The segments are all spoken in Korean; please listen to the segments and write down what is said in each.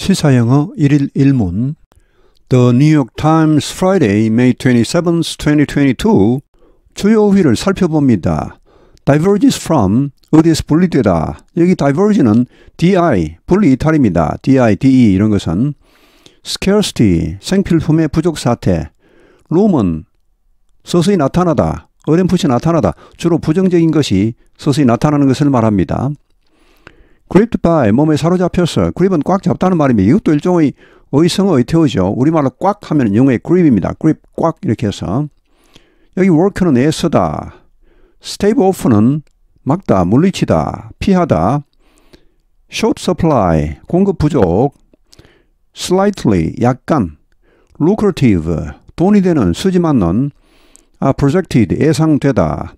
시사영어 1일 1문 The New York Times Friday, May 27, 2022 주요 어휘를 살펴봅니다. diverges from 어디에서 분리되다. 여기 diverge는 di 분리 이탈입니다. di, de 이런 것은 scarcity 생필품의 부족 사태, room은 서서히 나타나다, 어렴풋이 나타나다. 주로 부정적인 것이 서서히 나타나는 것을 말합니다. 그립트바 엠몸에 사로잡혀서 그립은 꽉 잡다는 말입니다. 이것도 일종의 의성어 의태어죠. 우리말로 꽉 하면 영어의 그립입니다. 그립 꽉 이렇게 해서 여기 w o 는 애쓰다 stave o 는 막다 물리치다 피하다 short s 공급 부족 slightly 약간 lucrative 돈이 되는 쓰지 맞는 아, projected 예상되다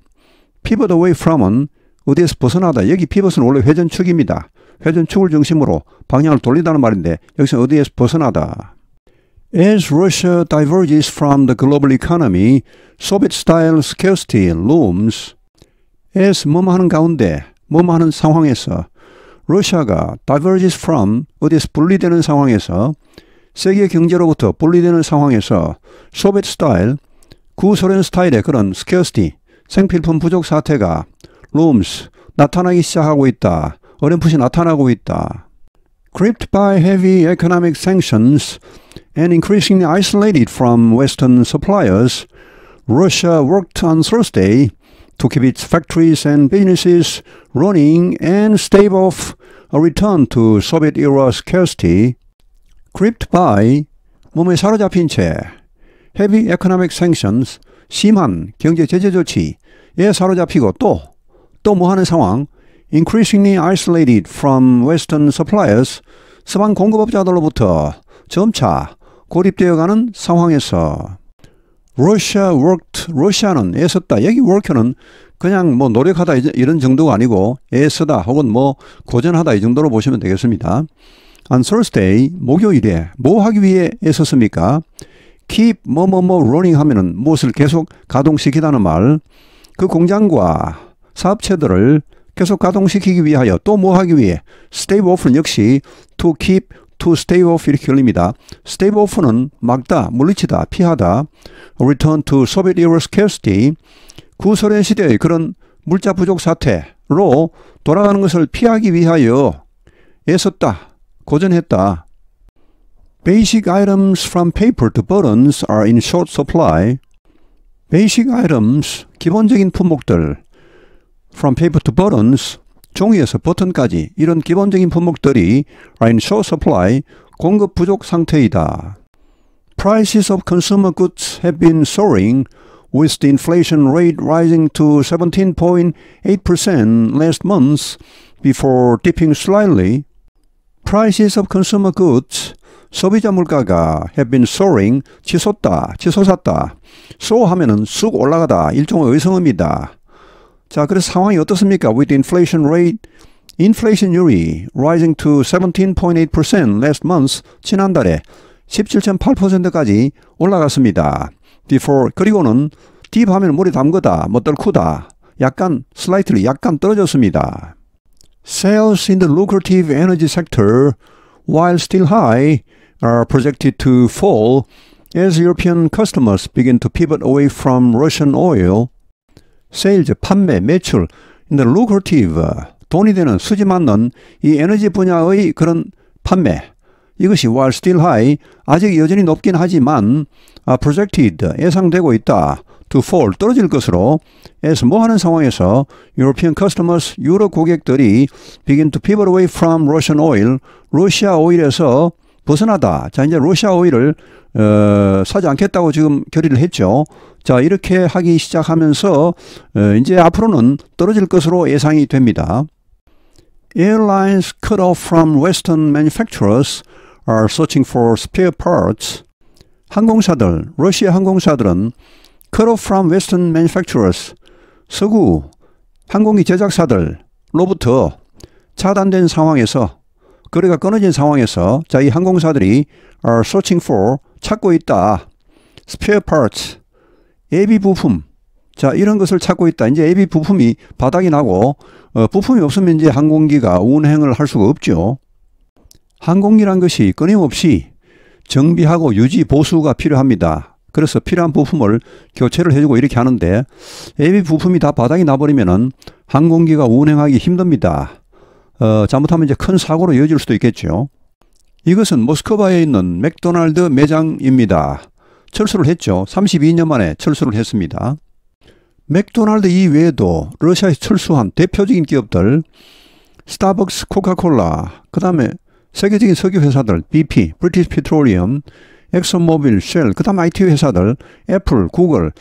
pivot away from은 어디에서 벗어나다. 여기 피벗은 원래 회전축입니다. 회전축을 중심으로 방향을 돌린다는 말인데 여기서 어디에서 벗어나다. As Russia diverges from the global economy, Soviet-style scarcity looms. as 뭐뭐하는 가운데, 뭐뭐하는 상황에서 러시아가 diverges from 어디에서 분리되는 상황에서 세계 경제로부터 분리되는 상황에서 소비트 스타일, 구소련 스타일의 그런 스퀘어스티, 생필품 부족 사태가 rooms 나타나기 시작하고 있다. 어렴풋이 나타나고 있다. Gripped by heavy economic sanctions and increasingly isolated from Western suppliers, Russia worked on Thursday to keep its factories and businesses running and stave off a return to Soviet-era scarcity. Gripped by 몸에 사로잡힌 채 heavy economic sanctions 심한 경제 제재 조치에 사로잡히고 또 도모하는 뭐 상황, increasingly isolated from western suppliers, 서방 공급업자들로부터 점차 고립되어가는 상황에서 러시아 worked, 러시아는 애썼다. 여기 work는 그냥 뭐 노력하다 이런 정도가 아니고 애쓰다 혹은 뭐 고전하다 이 정도로 보시면 되겠습니다. On Thursday, 목요일에 뭐 하기 위해 애썼습니까? keep 뭐 뭐 뭐 running 하면은 무엇을 계속 가동시키다는 말. 그 공장과 사업체들을 계속 가동시키기 위하여 또뭐 하기 위해 stave off는 역시 to keep to stave off 이렇게 열립니다. stave off는 막다, 물리치다, 피하다. return to Soviet era scarcity 구소련 시대의 그런 물자 부족 사태로 돌아가는 것을 피하기 위하여 애썼다, 고전했다. Basic items from paper to buttons are in short supply. Basic items, 기본적인 품목들, from paper to buttons, 종이에서 버튼까지 이런 기본적인 품목들이 라인 쇼 supply, 공급 부족 상태이다. Prices of consumer goods have been soaring with the inflation rate rising to 17.8% last month before dipping slightly. Prices of consumer goods 소비자 물가가 have been soaring 치솟다 치솟았다 so 하면은 쑥 올라가다 일종의 의성어입니다. 자, 그래서 상황이 어떻습니까? With inflation rate, inflation율이 rising to 17.8% last month, 지난달에 17.8%까지 올라갔습니다. before, 그리고는 deep 하면 물이 담그다, 못들쿠다. 약간, slightly, 약간 떨어졌습니다. Sales in the lucrative energy sector, while still high, are projected to fall as European customers begin to pivot away from Russian oil 세일즈, 판매, 매출, 근데 l u c r 돈이 되는 수지 맞는 이 에너지 분야의 그런 판매, 이것이 while still high, 아직 여전히 높긴 하지만 아, projected, 예상되고 있다. to fall, 떨어질 것으로 해서 뭐 하는 상황에서 European customers, 유럽 고객들이 begin to pivot away from Russian oil, 러시아 오일에서 벗어나다. 자, 이제 러시아 오일을 어, 사지 않겠다고 지금 결의를 했죠. 자, 이렇게 하기 시작하면서 이제 앞으로는 떨어질 것으로 예상이 됩니다. Airlines cut off from Western manufacturers are searching for spare parts. 항공사들, 러시아 항공사들은 cut off from Western manufacturers, 서구 항공기 제작사들로부터 차단된 상황에서 거래가 끊어진 상황에서 자, 이 항공사들이 are searching for 찾고 있다. spare parts 예비 부품 자 이런 것을 찾고 있다. 이제 예비 부품이 바닥이 나고 어, 부품이 없으면 이제 항공기가 운행을 할 수가 없죠. 항공기란 것이 끊임없이 정비하고 유지 보수가 필요합니다. 그래서 필요한 부품을 교체를 해주고 이렇게 하는데 예비 부품이 다 바닥이 나버리면은 항공기가 운행하기 힘듭니다. 어, 잘못하면 이제 큰 사고로 이어질 수도 있겠죠. 이것은 모스크바에 있는 맥도날드 매장입니다. 철수를 했죠. 32년 만에 철수를 했습니다. 맥도날드 이외에도 러시아에서 철수한 대표적인 기업들 스타벅스, 코카콜라, 그 다음에 세계적인 석유 회사들 BP, 브리티시 페트로리엄, 엑소모빌, 쉘, 그 다음 IT 회사들 애플, 구글,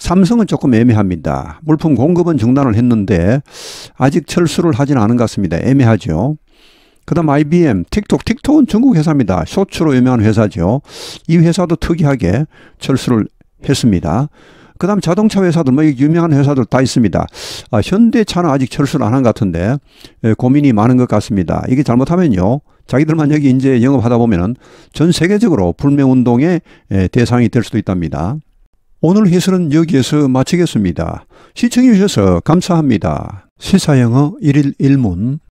삼성은 조금 애매합니다. 물품 공급은 중단을 했는데 아직 철수를 하지는 않은 것 같습니다. 애매하죠. 그다음 IBM, 틱톡. 틱톡은 중국 회사입니다. 쇼츠로 유명한 회사죠. 이 회사도 특이하게 철수를 했습니다. 그다음 자동차 회사들 뭐 유명한 회사들 다 있습니다. 아, 현대차는 아직 철수를 안 한 것 같은데 예, 고민이 많은 것 같습니다. 이게 잘못하면요. 자기들만 여기 이제 영업하다 보면은 전 세계적으로 불매 운동의 예, 대상이 될 수도 있답니다. 오늘 해설은 여기에서 마치겠습니다. 시청해 주셔서 감사합니다. 시사영어 1일 1문